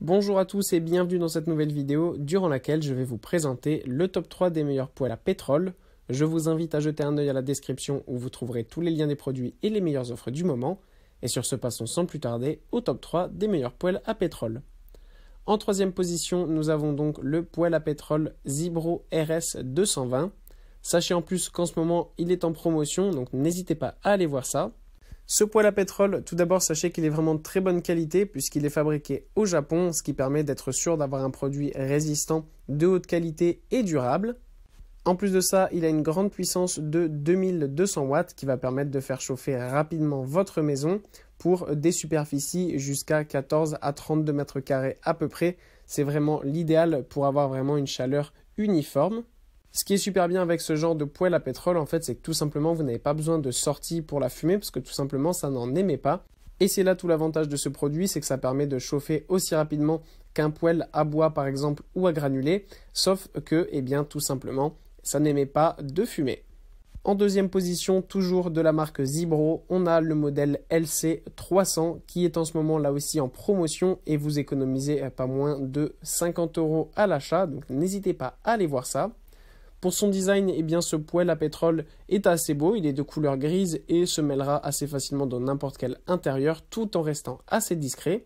Bonjour à tous et bienvenue dans cette nouvelle vidéo durant laquelle je vais vous présenter le top 3 des meilleurs poêles à pétrole. Je vous invite à jeter un œil à la description où vous trouverez tous les liens des produits et les meilleures offres du moment. Et sur ce, passons sans plus tarder au top 3 des meilleurs poêles à pétrole. En troisième position, nous avons donc le poêle à pétrole Zibro RS 220. Sachez en plus qu'en ce moment, il est en promotion, donc n'hésitez pas à aller voir ça. Ce poêle à pétrole, tout d'abord sachez qu'il est vraiment de très bonne qualité puisqu'il est fabriqué au Japon, ce qui permet d'être sûr d'avoir un produit résistant, de haute qualité et durable. En plus de ça, il a une grande puissance de 2200 watts qui va permettre de faire chauffer rapidement votre maison pour des superficies jusqu'à 14 à 32 mètres carrés à peu près. C'est vraiment l'idéal pour avoir vraiment une chaleur uniforme. Ce qui est super bien avec ce genre de poêle à pétrole, en fait, c'est que tout simplement, vous n'avez pas besoin de sortie pour la fumée, parce que tout simplement, ça n'en émet pas. Et c'est là tout l'avantage de ce produit, c'est que ça permet de chauffer aussi rapidement qu'un poêle à bois, par exemple, ou à granulé, sauf que, eh bien, tout simplement, ça n'émet pas de fumée. En deuxième position, toujours de la marque Zibro, on a le modèle LC300 qui est en ce moment là aussi en promotion et vous économisez pas moins de 50 euros à l'achat, donc n'hésitez pas à aller voir ça. Pour son design, eh bien, ce poêle à pétrole est assez beau, il est de couleur grise et se mêlera assez facilement dans n'importe quel intérieur tout en restant assez discret.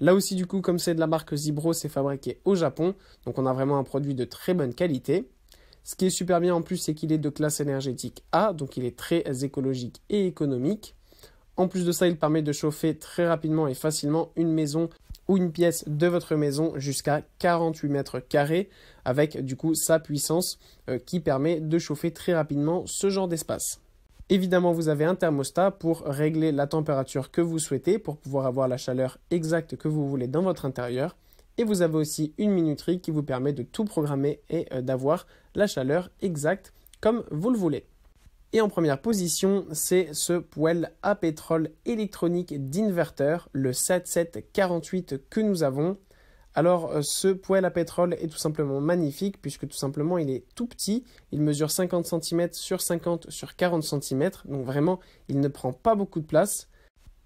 Là aussi du coup comme c'est de la marque Zibro, c'est fabriqué au Japon, donc on a vraiment un produit de très bonne qualité. Ce qui est super bien en plus, c'est qu'il est de classe énergétique A, donc il est très écologique et économique. En plus de ça, il permet de chauffer très rapidement et facilement une maison ou une pièce de votre maison jusqu'à 48 mètres carrés avec du coup sa puissance euh, qui permet de chauffer très rapidement ce genre d'espace. Évidemment, vous avez un thermostat pour régler la température que vous souhaitez pour pouvoir avoir la chaleur exacte que vous voulez dans votre intérieur. Et vous avez aussi une minuterie qui vous permet de tout programmer et euh, d'avoir la chaleur exacte comme vous le voulez. Et en première position, c'est ce poêle à pétrole électronique d'inverteur, le 7748 que nous avons. Alors euh, ce poêle à pétrole est tout simplement magnifique puisque tout simplement il est tout petit, il mesure 50 cm sur 50 sur 40 cm, donc vraiment il ne prend pas beaucoup de place.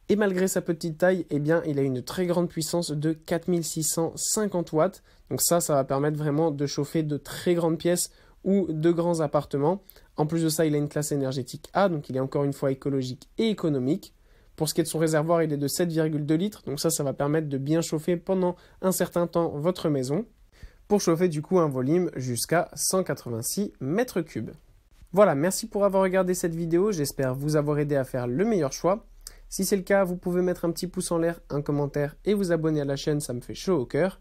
Et malgré sa petite taille, eh bien, il a une très grande puissance de 4650 watts. Donc ça, ça va permettre vraiment de chauffer de très grandes pièces ou de grands appartements. En plus de ça, il a une classe énergétique A, donc il est encore une fois écologique et économique. Pour ce qui est de son réservoir, il est de 7,2 litres, donc ça, ça va permettre de bien chauffer pendant un certain temps votre maison, pour chauffer du coup un volume jusqu'à 186 mètres cubes. Voilà, merci pour avoir regardé cette vidéo, j'espère vous avoir aidé à faire le meilleur choix. Si c'est le cas, vous pouvez mettre un petit pouce en l'air, un commentaire et vous abonner à la chaîne, ça me fait chaud au cœur.